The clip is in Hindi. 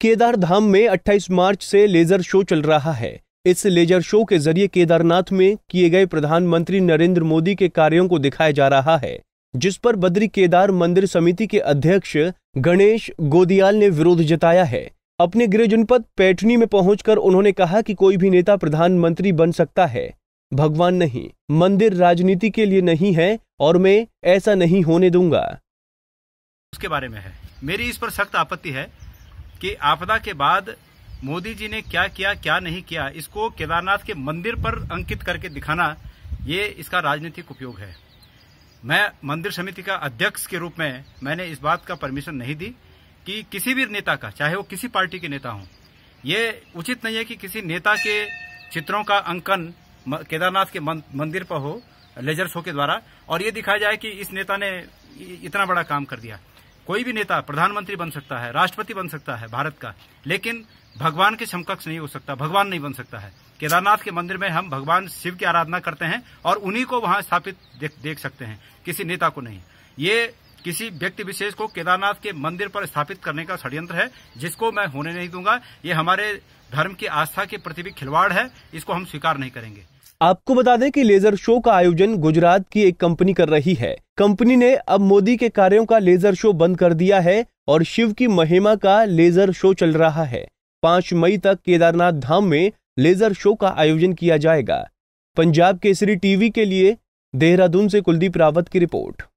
केदार धाम में 28 मार्च से लेजर शो चल रहा है इस लेजर शो के जरिए केदारनाथ में किए गए प्रधानमंत्री नरेंद्र मोदी के कार्यों को दिखाया जा रहा है जिस पर बद्री केदार मंदिर समिति के अध्यक्ष गणेश गोदियाल ने विरोध जताया है अपने गृह जनपद पैठनी में पहुंचकर उन्होंने कहा कि कोई भी नेता प्रधानमंत्री बन सकता है भगवान नहीं मंदिर राजनीति के लिए नहीं है और मैं ऐसा नहीं होने दूंगा उसके बारे में है मेरी इस पर सख्त आपत्ति है कि आपदा के बाद मोदी जी ने क्या किया क्या नहीं किया इसको केदारनाथ के मंदिर पर अंकित करके दिखाना ये इसका राजनीतिक उपयोग है मैं मंदिर समिति का अध्यक्ष के रूप में मैंने इस बात का परमिशन नहीं दी कि किसी भी नेता का चाहे वो किसी पार्टी के नेता हों ये उचित नहीं है कि किसी नेता के चित्रों का अंकन केदारनाथ के मंदिर पर हो लेजर शो के द्वारा और ये दिखाया जाए कि इस नेता ने इतना बड़ा काम कर दिया कोई भी नेता प्रधानमंत्री बन सकता है राष्ट्रपति बन सकता है भारत का लेकिन भगवान के समकक्ष नहीं हो सकता भगवान नहीं बन सकता है केदारनाथ के मंदिर में हम भगवान शिव की आराधना करते हैं और उन्हीं को वहां स्थापित देख, देख सकते हैं किसी नेता को नहीं ये किसी व्यक्ति विशेष को केदारनाथ के मंदिर पर स्थापित करने का षड्यंत्र है जिसको मैं होने नहीं दूंगा ये हमारे धर्म की आस्था के प्रति भी खिलवाड़ है इसको हम स्वीकार नहीं करेंगे आपको बता दें कि लेजर शो का आयोजन गुजरात की एक कंपनी कर रही है कंपनी ने अब मोदी के कार्यों का लेजर शो बंद कर दिया है और शिव की महिमा का लेजर शो चल रहा है पांच मई तक केदारनाथ धाम में लेजर शो का आयोजन किया जाएगा पंजाब केसरी टीवी के लिए देहरादून से कुलदीप रावत की रिपोर्ट